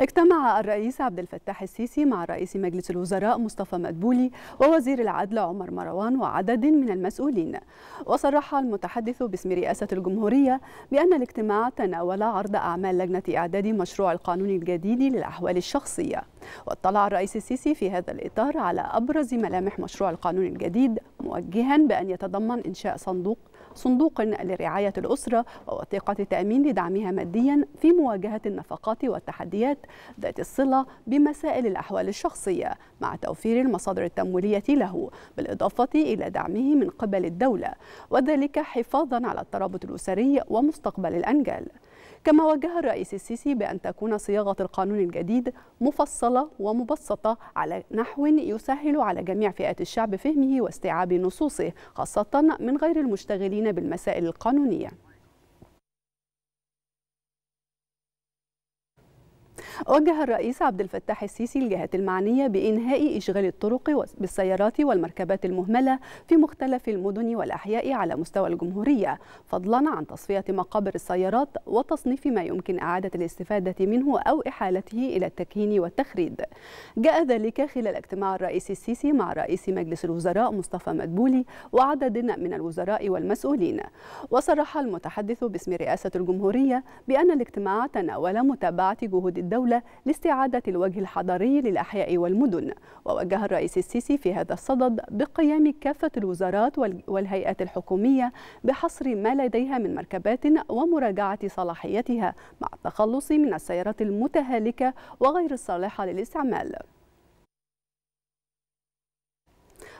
اجتمع الرئيس عبد الفتاح السيسي مع رئيس مجلس الوزراء مصطفى مدبولي ووزير العدل عمر مروان وعدد من المسؤولين وصرح المتحدث باسم رئاسة الجمهورية بأن الاجتماع تناول عرض أعمال لجنة إعداد مشروع القانون الجديد للأحوال الشخصية واطلع الرئيس السيسي في هذا الإطار على أبرز ملامح مشروع القانون الجديد موجها بأن يتضمن إنشاء صندوق صندوق لرعاية الأسرة ووثيقة تأمين لدعمها ماديا في مواجهة النفقات والتحديات ذات الصلة بمسائل الأحوال الشخصية مع توفير المصادر التمويلية له بالإضافة إلى دعمه من قبل الدولة وذلك حفاظا على الترابط الأسري ومستقبل الأنجال كما وجه الرئيس السيسي بأن تكون صياغة القانون الجديد مفصلة ومبسطة على نحو يسهل على جميع فئات الشعب فهمه واستيعاب نصوصه خاصة من غير المشتغلين بالمسائل القانونية وجه الرئيس عبد الفتاح السيسي الجهات المعنية بإنهاء إشغال الطرق بالسيارات والمركبات المهملة في مختلف المدن والأحياء على مستوى الجمهورية فضلا عن تصفية مقابر السيارات وتصنيف ما يمكن إعادة الاستفادة منه أو إحالته إلى التكهين والتخريد جاء ذلك خلال اجتماع الرئيس السيسي مع رئيس مجلس الوزراء مصطفى مدبولي وعدد من الوزراء والمسؤولين وصرح المتحدث باسم رئاسة الجمهورية بأن الاجتماع تناول متابعة جهود الدولة الدولة لاستعادة الوجه الحضاري للأحياء والمدن ووجه الرئيس السيسي في هذا الصدد بقيام كافة الوزارات والهيئات الحكومية بحصر ما لديها من مركبات ومراجعة صلاحيتها مع التخلص من السيارات المتهالكة وغير الصالحة للاستعمال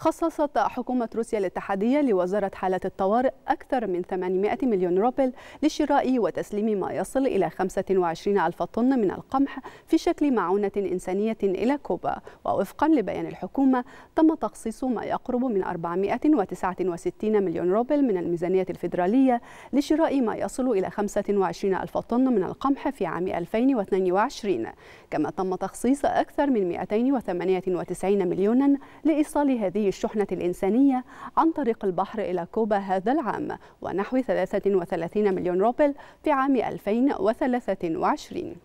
خصصت حكومة روسيا الاتحادية لوزارة حالة الطوارئ أكثر من 800 مليون روبل لشراء وتسليم ما يصل إلى 25 ألف طن من القمح في شكل معونة إنسانية إلى كوبا ووفقا لبيان الحكومة تم تخصيص ما يقرب من 469 مليون روبل من الميزانية الفيدرالية لشراء ما يصل إلى 25 ألف طن من القمح في عام 2022 كما تم تخصيص أكثر من 298 مليونا لإيصال هذه الشحنة الإنسانية عن طريق البحر إلى كوبا هذا العام ونحو 33 مليون روبل في عام 2023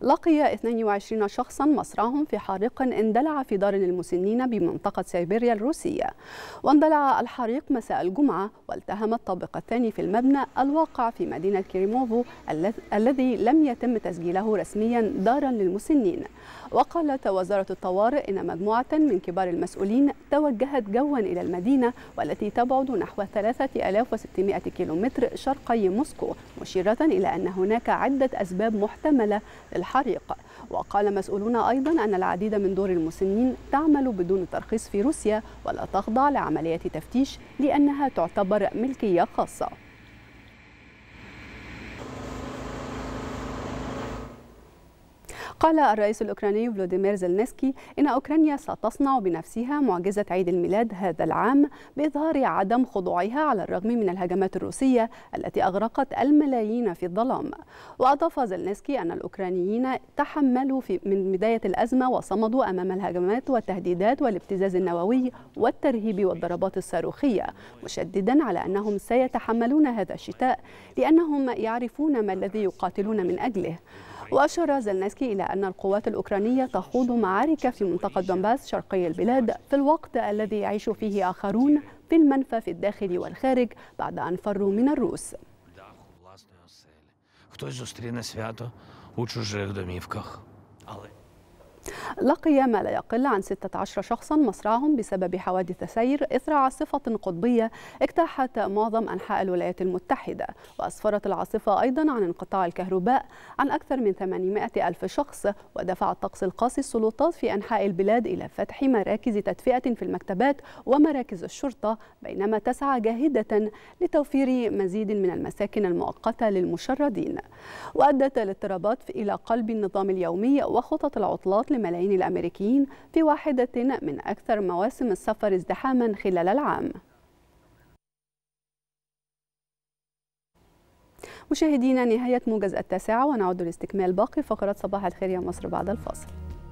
لقي 22 شخصا مصرعهم في حريق اندلع في دار للمسنين بمنطقة سيبيريا الروسية واندلع الحريق مساء الجمعة والتهم الطابق الثاني في المبنى الواقع في مدينة كريموفو الذي لم يتم تسجيله رسميا دارا للمسنين وقالت وزارة الطوارئ إن مجموعة من كبار المسؤولين توجهت جوا إلى المدينة والتي تبعد نحو 3600 كيلومتر شرقي موسكو مشيرة إلى أن هناك عدة أسباب محتملة للحريق الحريق وقال مسؤولون أيضا أن العديد من دور المسنين تعمل بدون ترخيص في روسيا ولا تخضع لعمليات تفتيش لأنها تعتبر ملكية خاصة قال الرئيس الأوكراني فلوديمير زلنسكي إن أوكرانيا ستصنع بنفسها معجزة عيد الميلاد هذا العام بإظهار عدم خضوعها على الرغم من الهجمات الروسية التي أغرقت الملايين في الظلام وأضاف زلنسكي أن الأوكرانيين تحملوا في من بداية الأزمة وصمدوا أمام الهجمات والتهديدات والابتزاز النووي والترهيب والضربات الصاروخية مشددا على أنهم سيتحملون هذا الشتاء لأنهم يعرفون ما الذي يقاتلون من أجله وأشار زلنسكي إلى أن القوات الأوكرانية تخوض معارك في منطقة دونباس شرقي البلاد في الوقت الذي يعيش فيه آخرون في المنفى في الداخل والخارج بعد أن فروا من الروس Хтось зустріне свято у чужих домівках. لقي ما لا يقل عن 16 شخصا مصرعهم بسبب حوادث سير إثر عاصفة قطبية اجتاحت معظم أنحاء الولايات المتحدة وأسفرت العاصفة أيضا عن انقطاع الكهرباء عن أكثر من 800 ألف شخص ودفع الطقس القاسي السلطات في أنحاء البلاد إلى فتح مراكز تدفئة في المكتبات ومراكز الشرطة بينما تسعى جاهدة لتوفير مزيد من المساكن المؤقتة للمشردين وأدت الاضطرابات إلى قلب النظام اليومي وخطط العطلات لملايين اللاجئين الأمريكيين في واحدة من أكثر مواسم السفر ازدحاما خلال العام مشاهدينا نهاية موجز التاسعة ونعود لاستكمال باقي فقرات صباح الخير يا مصر بعد الفاصل